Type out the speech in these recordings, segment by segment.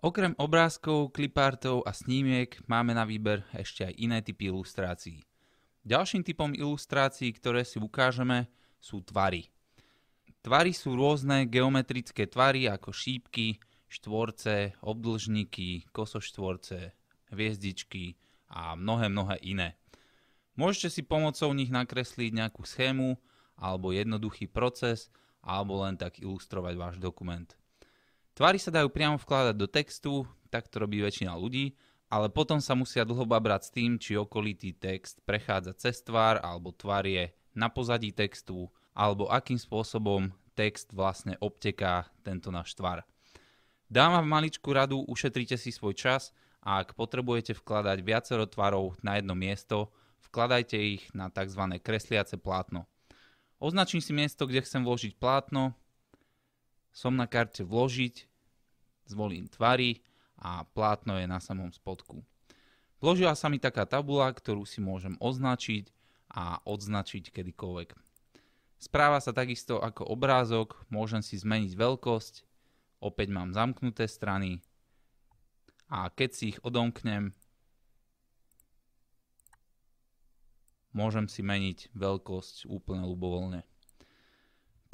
Okrem obrázkov, klipartov a snímiek máme na výber ešte aj iné typy ilustrácií. Ďalším typom ilustrácií, ktoré si ukážeme, sú tvary. Tvary sú rôzne geometrické tvary ako šípky, štvorce, obdlžníky, kosoštvorce, hviezdičky a mnohé, mnohé iné. Môžete si pomocou nich nakresliť nejakú schému alebo jednoduchý proces alebo len tak ilustrovať váš dokument. Tvary sa dajú priamo vkladať do textu, tak to robí väčšina ľudí, ale potom sa musia dlho babrať s tým, či okolitý text prechádza cez tvár alebo tvár je na pozadí textu, alebo akým spôsobom text vlastne obteká tento náš tvar. Dám vám maličku radu, ušetrite si svoj čas a ak potrebujete vkladať viacero tvarov na jedno miesto, vkladajte ich na tzv. kresliace plátno. Označím si miesto, kde chcem vložiť plátno, som na karte vložiť, Zvolím tvary a plátno je na samom spodku. Vložila sa mi taká tabula, ktorú si môžem označiť a odznačiť kedykoľvek. Správa sa takisto ako obrázok, môžem si zmeniť veľkosť, opäť mám zamknuté strany a keď si ich odomknem, môžem si meniť veľkosť úplne ľubovoľne.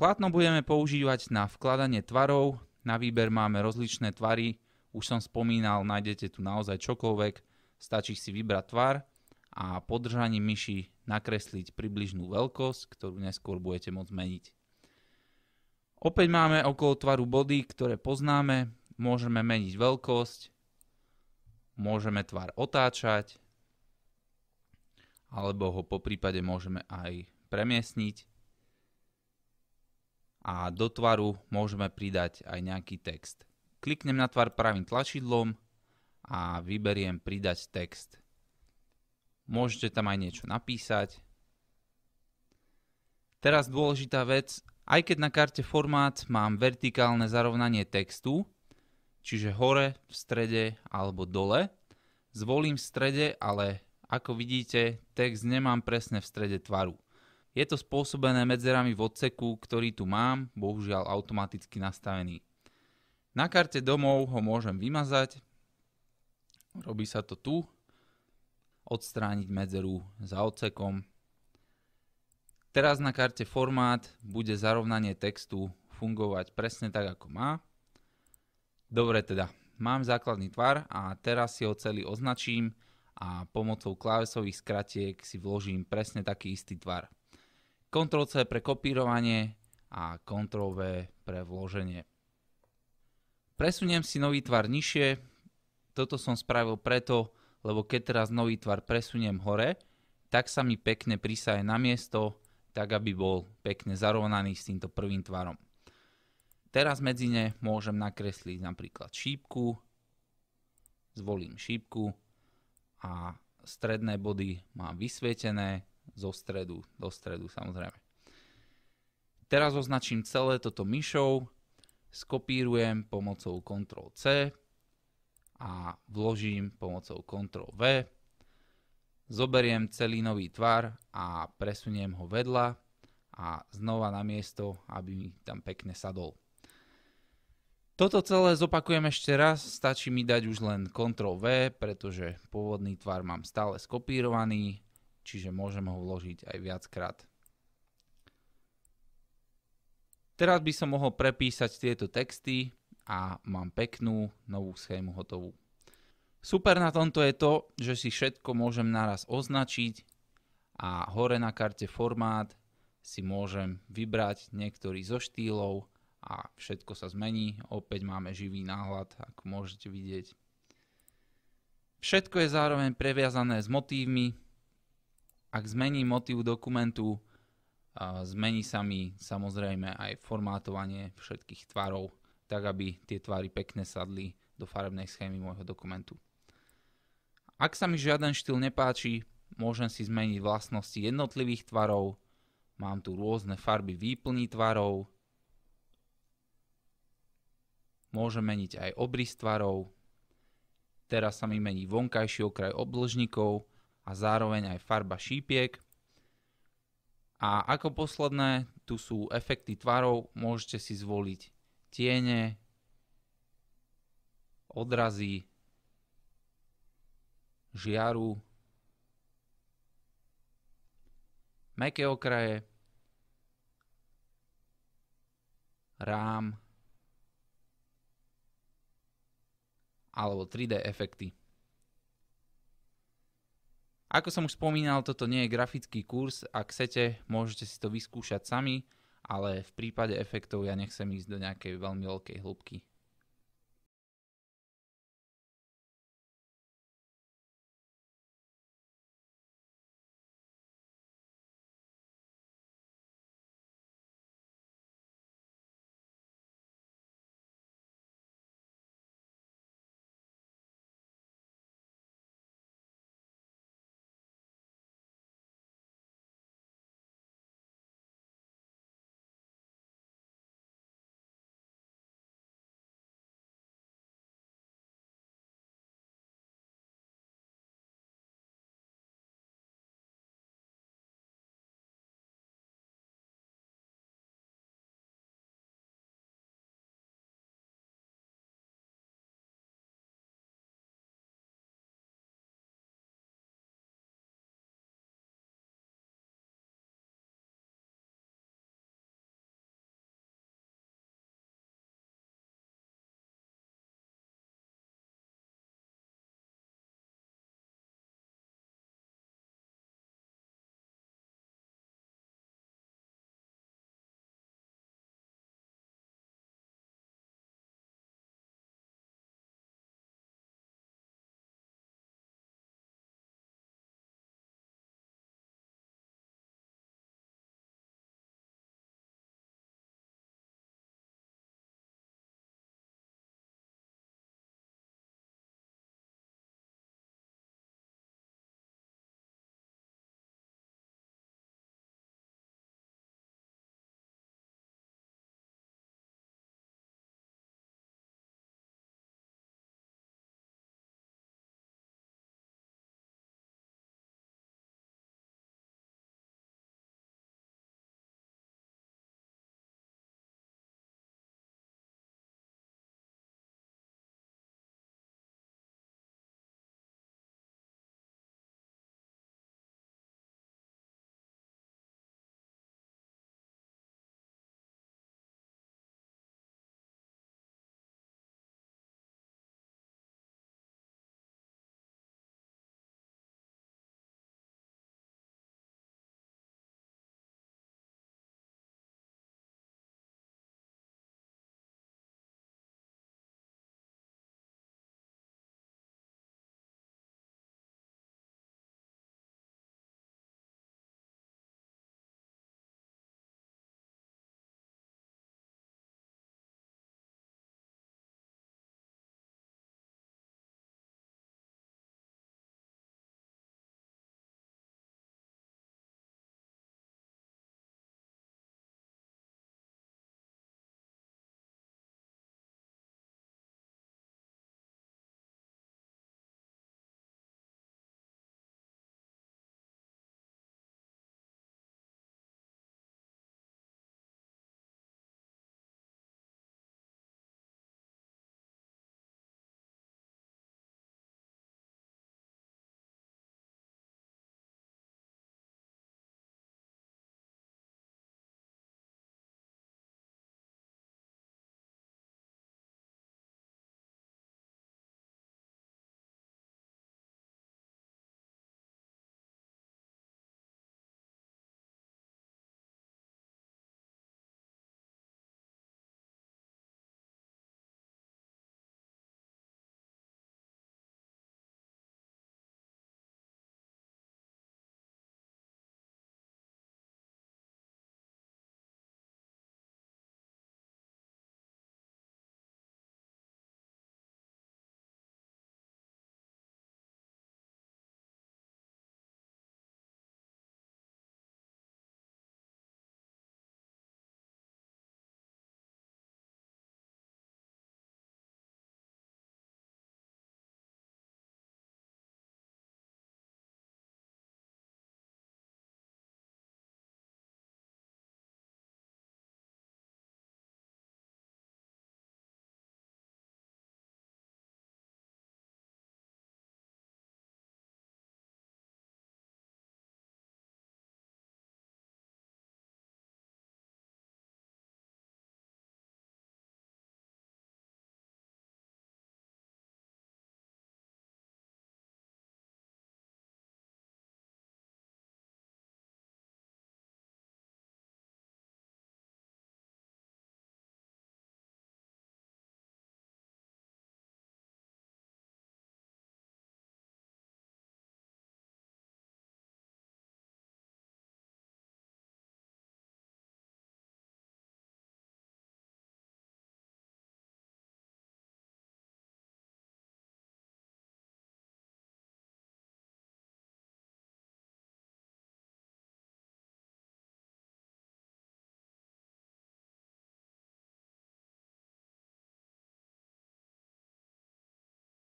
Plátno budeme používať na vkladanie tvarov, na výber máme rozličné tvary, už som spomínal, nájdete tu naozaj čokoľvek, stačí si vybrať tvar a podržaním myši nakresliť približnú veľkosť, ktorú neskôr budete môcť meniť. Opäť máme okolo tvaru body, ktoré poznáme, môžeme meniť veľkosť, môžeme tvar otáčať, alebo ho po prípade môžeme aj premiesniť a do tvaru môžeme pridať aj nejaký text. Kliknem na tvar pravým tlačidlom a vyberiem pridať text. Môžete tam aj niečo napísať. Teraz dôležitá vec, aj keď na karte formát mám vertikálne zarovnanie textu, čiže hore, v strede alebo dole, zvolím v strede, ale ako vidíte, text nemám presne v strede tvaru. Je to spôsobené medzerami v odseku, ktorý tu mám, bohužiaľ automaticky nastavený. Na karte domov ho môžem vymazať, robí sa to tu, odstrániť medzeru za odsekom. Teraz na karte formát bude zarovnanie textu fungovať presne tak, ako má. Dobre teda, mám základný tvar a teraz si ho celý označím a pomocou klávesových skratiek si vložím presne taký istý tvar. Ctrl-C pre kopírovanie a Ctrl-V pre vloženie. Presuniem si nový tvar nižšie. Toto som spravil preto, lebo keď teraz nový tvar presuniem hore, tak sa mi pekne prisaje na miesto, tak aby bol pekne zarovnaný s týmto prvým tvarom. Teraz medzi ne môžem nakresliť napríklad šípku, zvolím šípku a stredné body mám vysvietené, zo stredu, do stredu samozrejme. Teraz označím celé toto myšou, skopírujem pomocou Ctrl C a vložím pomocou Ctrl V. Zoberiem celý nový tvar a presuniem ho vedľa a znova na miesto, aby mi tam pekne sadol. Toto celé zopakujem ešte raz, stačí mi dať už len Ctrl V, pretože pôvodný tvar mám stále skopírovaný čiže môžem ho vložiť aj viackrát. Teraz by som mohol prepísať tieto texty a mám peknú novú schému hotovú. Super na tomto je to, že si všetko môžem naraz označiť a hore na karte formát si môžem vybrať niektorý zo štýlov a všetko sa zmení. Opäť máme živý náhľad, ako môžete vidieť. Všetko je zároveň previazané s motívmi, ak zmením motív dokumentu, zmení sa mi samozrejme aj formátovanie všetkých tvarov, tak aby tie tvary pekne sadli do farebnej schémy môjho dokumentu. Ak sa mi žiaden štýl nepáči, môžem si zmeniť vlastnosti jednotlivých tvarov, mám tu rôzne farby výplní tvarov, môžem meniť aj obrys tvarov, teraz sa mi mení vonkajší okraj obložníkov, a zároveň aj farba šípiek. A ako posledné, tu sú efekty tvarov, môžete si zvoliť tiene, odrazy, žiaru, meké okraje, rám alebo 3D efekty. Ako som už spomínal, toto nie je grafický kurz. Ak chcete, môžete si to vyskúšať sami, ale v prípade efektov ja nechcem ísť do nejakej veľmi veľkej hĺbky.